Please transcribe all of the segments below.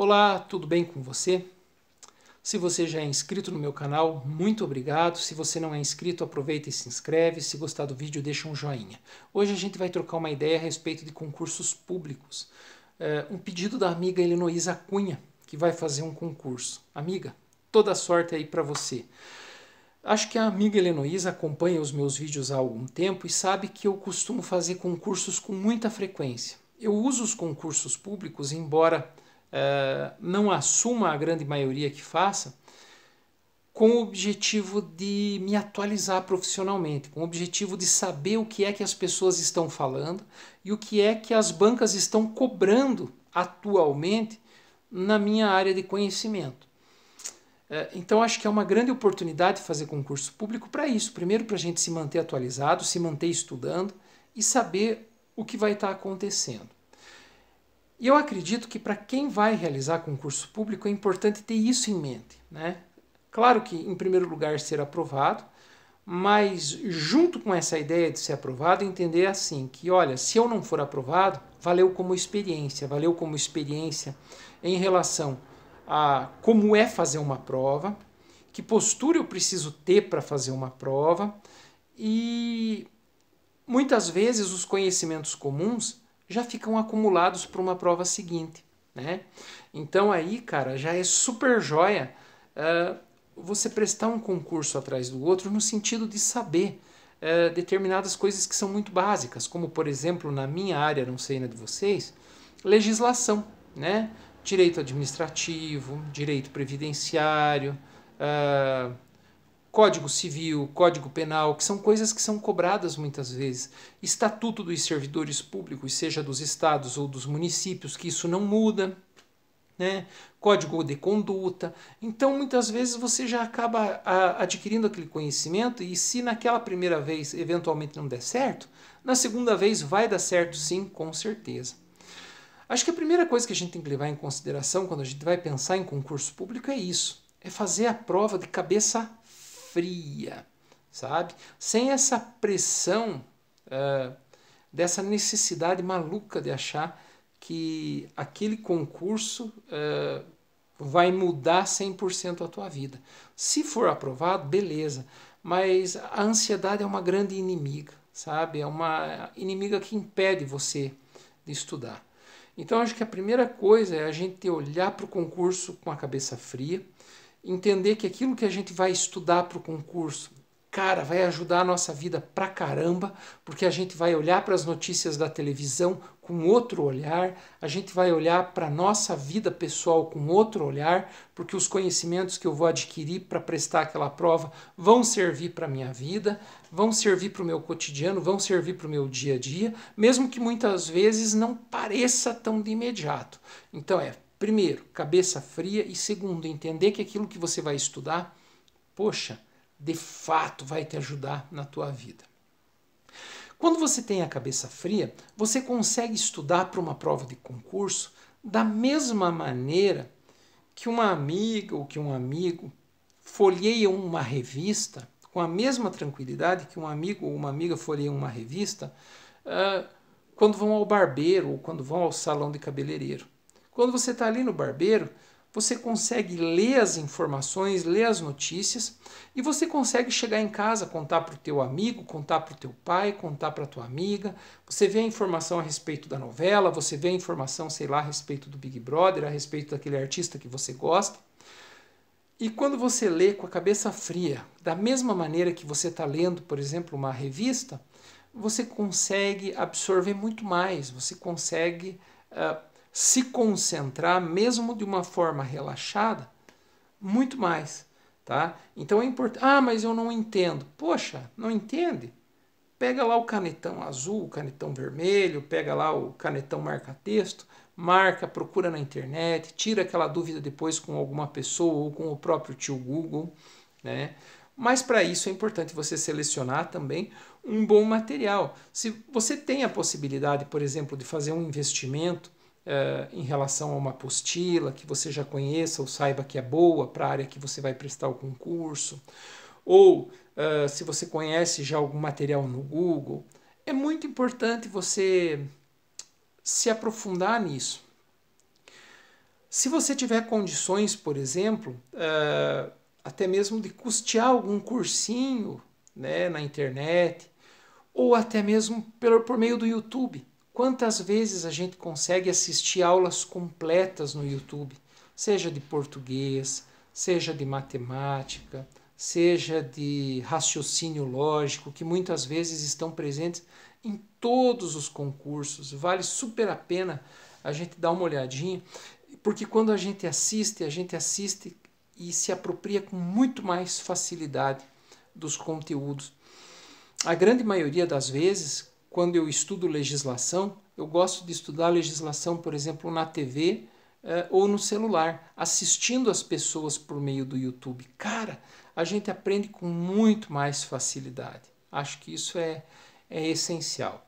Olá, tudo bem com você? Se você já é inscrito no meu canal, muito obrigado. Se você não é inscrito, aproveita e se inscreve. Se gostar do vídeo, deixa um joinha. Hoje a gente vai trocar uma ideia a respeito de concursos públicos. É, um pedido da amiga Heloísa Cunha, que vai fazer um concurso. Amiga, toda sorte aí para você. Acho que a amiga Heloísa acompanha os meus vídeos há algum tempo e sabe que eu costumo fazer concursos com muita frequência. Eu uso os concursos públicos, embora eh, não assuma a grande maioria que faça, com o objetivo de me atualizar profissionalmente, com o objetivo de saber o que é que as pessoas estão falando e o que é que as bancas estão cobrando atualmente na minha área de conhecimento. Eh, então, acho que é uma grande oportunidade fazer concurso público para isso. Primeiro, para a gente se manter atualizado, se manter estudando e saber o que vai estar tá acontecendo. E eu acredito que para quem vai realizar concurso público é importante ter isso em mente. Né? Claro que, em primeiro lugar, ser aprovado, mas junto com essa ideia de ser aprovado, entender assim que, olha, se eu não for aprovado, valeu como experiência, valeu como experiência em relação a como é fazer uma prova, que postura eu preciso ter para fazer uma prova e muitas vezes os conhecimentos comuns já ficam acumulados para uma prova seguinte. Né? Então aí, cara, já é super joia uh, você prestar um concurso atrás do outro no sentido de saber uh, determinadas coisas que são muito básicas, como por exemplo, na minha área, não sei na de vocês, legislação, né? Direito administrativo, direito previdenciário, uh, Código Civil, Código Penal, que são coisas que são cobradas muitas vezes. Estatuto dos servidores públicos, seja dos estados ou dos municípios, que isso não muda. Né? Código de conduta. Então, muitas vezes você já acaba adquirindo aquele conhecimento e se naquela primeira vez eventualmente não der certo, na segunda vez vai dar certo sim, com certeza. Acho que a primeira coisa que a gente tem que levar em consideração quando a gente vai pensar em concurso público é isso: é fazer a prova de cabeça fria, sabe? Sem essa pressão uh, dessa necessidade maluca de achar que aquele concurso uh, vai mudar 100% a tua vida. Se for aprovado, beleza, mas a ansiedade é uma grande inimiga, sabe? É uma inimiga que impede você de estudar. Então, acho que a primeira coisa é a gente olhar para o concurso com a cabeça fria, entender que aquilo que a gente vai estudar para o concurso, cara, vai ajudar a nossa vida pra caramba, porque a gente vai olhar para as notícias da televisão com outro olhar, a gente vai olhar para a nossa vida pessoal com outro olhar, porque os conhecimentos que eu vou adquirir para prestar aquela prova vão servir para a minha vida, vão servir para o meu cotidiano, vão servir para o meu dia a dia, mesmo que muitas vezes não pareça tão de imediato. Então é Primeiro, cabeça fria. E segundo, entender que aquilo que você vai estudar, poxa, de fato vai te ajudar na tua vida. Quando você tem a cabeça fria, você consegue estudar para uma prova de concurso da mesma maneira que uma amiga ou que um amigo folheia uma revista, com a mesma tranquilidade que um amigo ou uma amiga folheia uma revista, uh, quando vão ao barbeiro ou quando vão ao salão de cabeleireiro. Quando você está ali no barbeiro, você consegue ler as informações, ler as notícias e você consegue chegar em casa, contar para o teu amigo, contar para o teu pai, contar para a tua amiga. Você vê a informação a respeito da novela, você vê a informação, sei lá, a respeito do Big Brother, a respeito daquele artista que você gosta. E quando você lê com a cabeça fria, da mesma maneira que você está lendo, por exemplo, uma revista, você consegue absorver muito mais, você consegue uh, se concentrar, mesmo de uma forma relaxada, muito mais. Tá? Então é importante. Ah, mas eu não entendo. Poxa, não entende? Pega lá o canetão azul, o canetão vermelho, pega lá o canetão marca-texto, marca, procura na internet, tira aquela dúvida depois com alguma pessoa ou com o próprio tio Google. Né? Mas para isso é importante você selecionar também um bom material. Se você tem a possibilidade, por exemplo, de fazer um investimento eh, em relação a uma apostila que você já conheça ou saiba que é boa para a área que você vai prestar o concurso, ou uh, se você conhece já algum material no Google. É muito importante você se aprofundar nisso. Se você tiver condições, por exemplo, uh, até mesmo de custear algum cursinho né, na internet, ou até mesmo por, por meio do YouTube. Quantas vezes a gente consegue assistir aulas completas no YouTube, seja de português, seja de matemática, seja de raciocínio lógico, que muitas vezes estão presentes em todos os concursos. Vale super a pena a gente dar uma olhadinha, porque quando a gente assiste, a gente assiste e se apropria com muito mais facilidade dos conteúdos. A grande maioria das vezes, quando eu estudo legislação, eu gosto de estudar legislação, por exemplo, na TV eh, ou no celular, assistindo as pessoas por meio do YouTube. Cara, a gente aprende com muito mais facilidade. Acho que isso é, é essencial.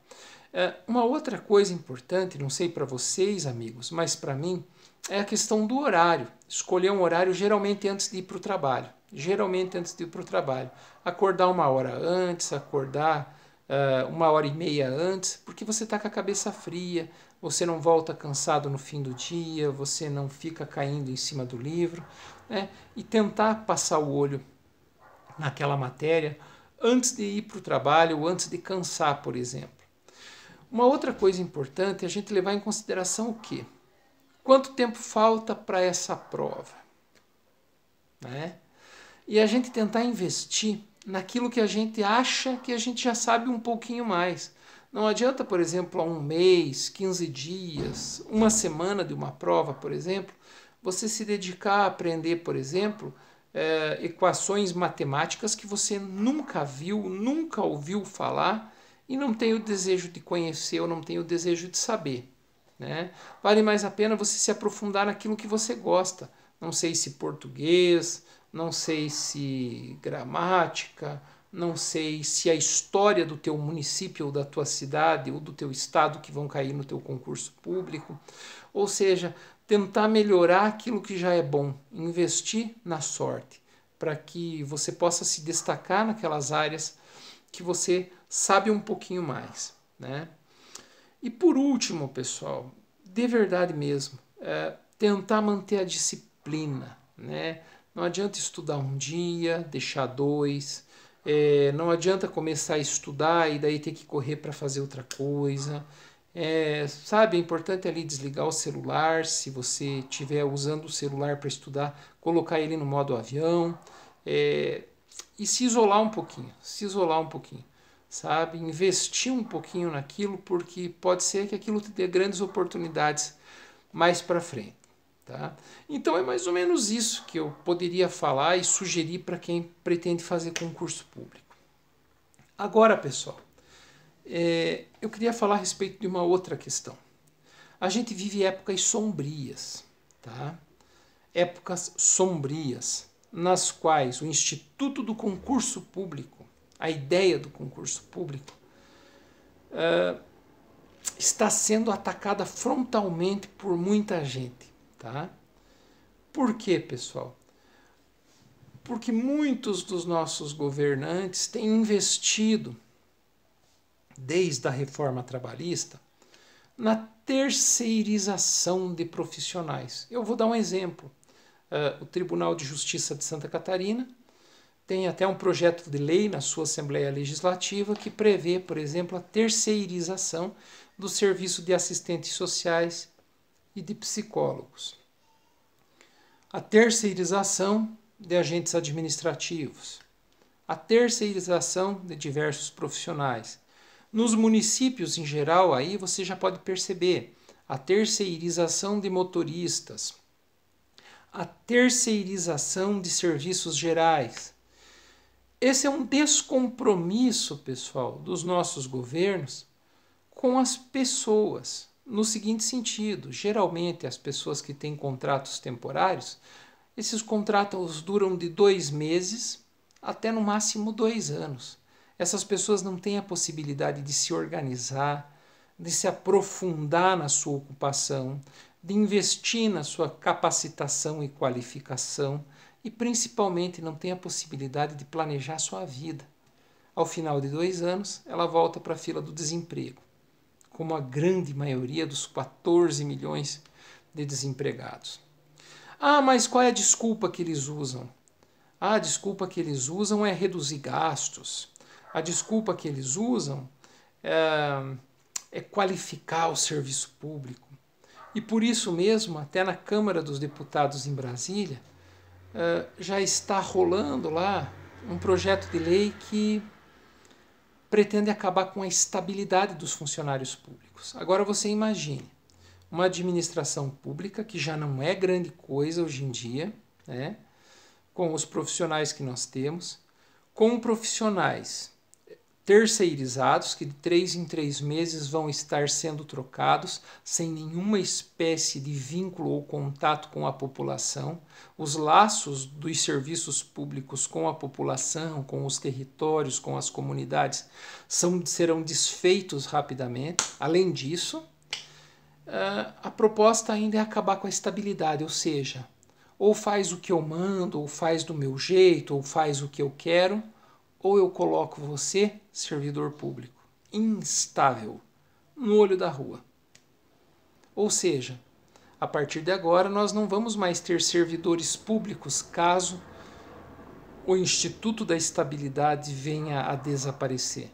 Eh, uma outra coisa importante, não sei para vocês, amigos, mas para mim, é a questão do horário. Escolher um horário geralmente antes de ir para o trabalho. Geralmente antes de ir para o trabalho. Acordar uma hora antes, acordar uh, uma hora e meia antes, porque você está com a cabeça fria, você não volta cansado no fim do dia, você não fica caindo em cima do livro, né? e tentar passar o olho naquela matéria antes de ir para o trabalho ou antes de cansar, por exemplo. Uma outra coisa importante é a gente levar em consideração o quê? Quanto tempo falta para essa prova? Né? E a gente tentar investir naquilo que a gente acha que a gente já sabe um pouquinho mais. Não adianta, por exemplo, há um mês, 15 dias, uma semana de uma prova, por exemplo, você se dedicar a aprender, por exemplo, é, equações matemáticas que você nunca viu, nunca ouviu falar e não tem o desejo de conhecer ou não tem o desejo de saber. Né? Vale mais a pena você se aprofundar naquilo que você gosta. Não sei se português, não sei se gramática, não sei se a história do teu município ou da tua cidade ou do teu estado que vão cair no teu concurso público. Ou seja, tentar melhorar aquilo que já é bom, investir na sorte, para que você possa se destacar naquelas áreas que você sabe um pouquinho mais, né? E por último, pessoal, de verdade mesmo, é tentar manter a disciplina, né? Não adianta estudar um dia, deixar dois. É, não adianta começar a estudar e daí ter que correr para fazer outra coisa. É, sabe, é importante ali desligar o celular, se você estiver usando o celular para estudar, colocar ele no modo avião é, e se isolar um pouquinho, se isolar um pouquinho, sabe? Investir um pouquinho naquilo porque pode ser que aquilo te dê grandes oportunidades mais para frente. Tá? Então é mais ou menos isso que eu poderia falar e sugerir para quem pretende fazer concurso público. Agora, pessoal, é, eu queria falar a respeito de uma outra questão. A gente vive épocas sombrias, tá? épocas sombrias, nas quais o Instituto do Concurso Público, a ideia do concurso público, é, está sendo atacada frontalmente por muita gente Tá? Por quê, pessoal? Porque muitos dos nossos governantes têm investido, desde a reforma trabalhista, na terceirização de profissionais. Eu vou dar um exemplo. Uh, o Tribunal de Justiça de Santa Catarina tem até um projeto de lei na sua Assembleia Legislativa que prevê, por exemplo, a terceirização do serviço de assistentes sociais, e de psicólogos. A terceirização de agentes administrativos. A terceirização de diversos profissionais. Nos municípios em geral, aí você já pode perceber a terceirização de motoristas, a terceirização de serviços gerais. Esse é um descompromisso, pessoal, dos nossos governos com as pessoas no seguinte sentido: geralmente as pessoas que têm contratos temporários, esses contratos duram de dois meses até no máximo dois anos. Essas pessoas não têm a possibilidade de se organizar, de se aprofundar na sua ocupação, de investir na sua capacitação e qualificação e principalmente não tem a possibilidade de planejar sua vida. Ao final de dois anos, ela volta para a fila do desemprego como a grande maioria dos 14 milhões de desempregados. Ah, mas qual é a desculpa que eles usam? Ah, a desculpa que eles usam é reduzir gastos. A desculpa que eles usam é, é qualificar o serviço público. E por isso mesmo, até na Câmara dos Deputados em Brasília, eh, já está rolando lá um projeto de lei que pretende acabar com a estabilidade dos funcionários públicos. Agora você imagine uma administração pública que já não é grande coisa hoje em dia, né? com os profissionais que nós temos, com profissionais terceirizados, que de três em três meses vão estar sendo trocados, sem nenhuma espécie de vínculo ou contato com a população. Os laços dos serviços públicos com a população, com os territórios, com as comunidades, são, serão desfeitos rapidamente. Além disso, ah, a proposta ainda é acabar com a estabilidade, ou seja, ou faz o que eu mando, ou faz do meu jeito, ou faz o que eu quero ou eu coloco você, servidor público, instável, no olho da rua. Ou seja, a partir de agora nós não vamos mais ter servidores públicos caso o Instituto da Estabilidade venha a desaparecer.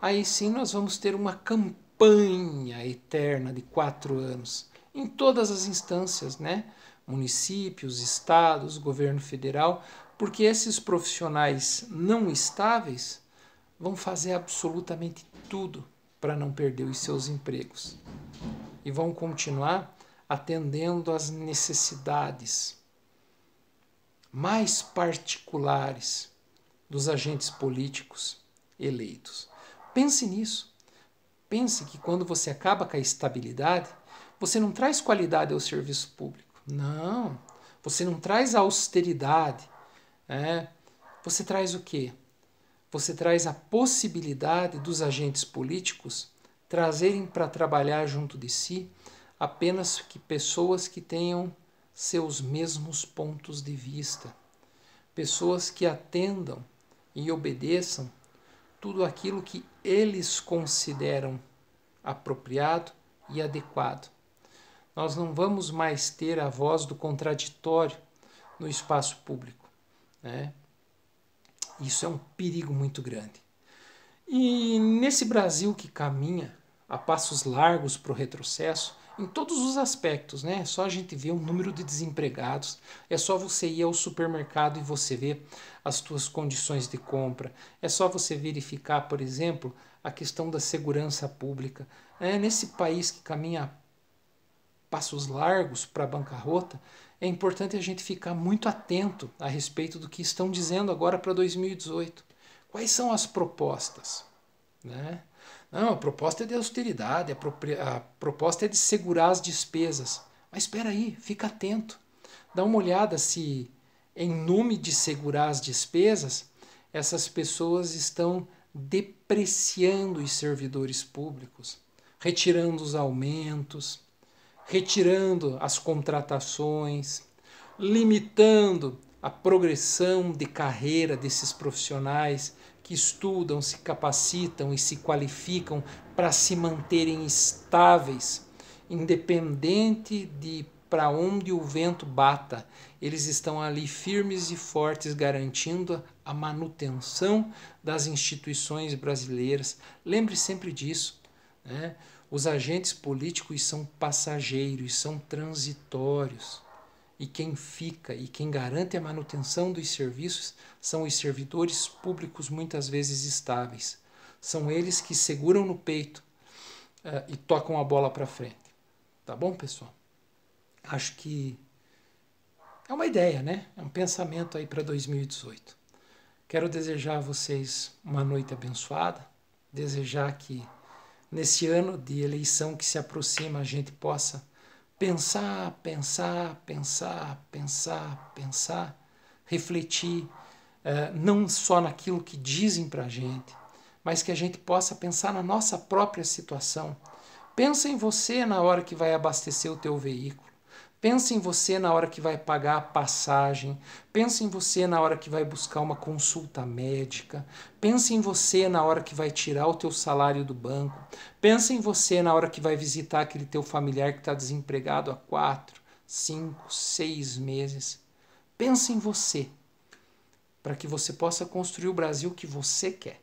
Aí sim nós vamos ter uma campanha eterna de quatro anos, em todas as instâncias, né? Municípios, estados, governo federal, porque esses profissionais não estáveis vão fazer absolutamente tudo para não perder os seus empregos e vão continuar atendendo às necessidades mais particulares dos agentes políticos eleitos. Pense nisso. Pense que quando você acaba com a estabilidade, você não traz qualidade ao serviço público. Não. Você não traz austeridade é, você traz o quê? Você traz a possibilidade dos agentes políticos trazerem para trabalhar junto de si apenas que pessoas que tenham seus mesmos pontos de vista, pessoas que atendam e obedeçam tudo aquilo que eles consideram apropriado e adequado. Nós não vamos mais ter a voz do contraditório no espaço público. Né? Isso é um perigo muito grande. E nesse Brasil que caminha a passos largos para o retrocesso, em todos os aspectos, né? É só a gente ver o número de desempregados, é só você ir ao supermercado e você ver as suas condições de compra, é só você verificar, por exemplo, a questão da segurança pública. é Nesse país que caminha a passos largos para a bancarrota, é importante a gente ficar muito atento a respeito do que estão dizendo agora para 2018. Quais são as propostas? Né? Não, a proposta é de austeridade, a, a proposta é de segurar as despesas. Mas espera aí, fica atento. Dá uma olhada se, em nome de segurar as despesas, essas pessoas estão depreciando os servidores públicos, retirando os aumentos, retirando as contratações, limitando a progressão de carreira desses profissionais que estudam, se capacitam e se qualificam para se manterem estáveis, independente de para onde o vento bata, eles estão ali firmes e fortes, garantindo a manutenção das instituições brasileiras. Lembre sempre disso. Né? Os agentes políticos são passageiros, são transitórios. E quem fica e quem garante a manutenção dos serviços são os servidores públicos, muitas vezes estáveis. São eles que seguram no peito uh, e tocam a bola para frente. Tá bom, pessoal? Acho que é uma ideia, né? É um pensamento aí para 2018. Quero desejar a vocês uma noite abençoada, desejar que nesse ano de eleição que se aproxima, a gente possa pensar, pensar, pensar, pensar, pensar, refletir, uh, não só naquilo que dizem para a gente, mas que a gente possa pensar na nossa própria situação. Pensa em você na hora que vai abastecer o teu veículo. Pensa em você na hora que vai pagar a passagem, pensa em você na hora que vai buscar uma consulta médica, pensa em você na hora que vai tirar o teu salário do banco, pensa em você na hora que vai visitar aquele teu familiar que está desempregado há quatro, cinco, seis meses. Pensa em você, para que você possa construir o Brasil que você quer.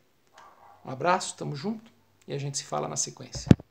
Um abraço, tamo junto e a gente se fala na sequência.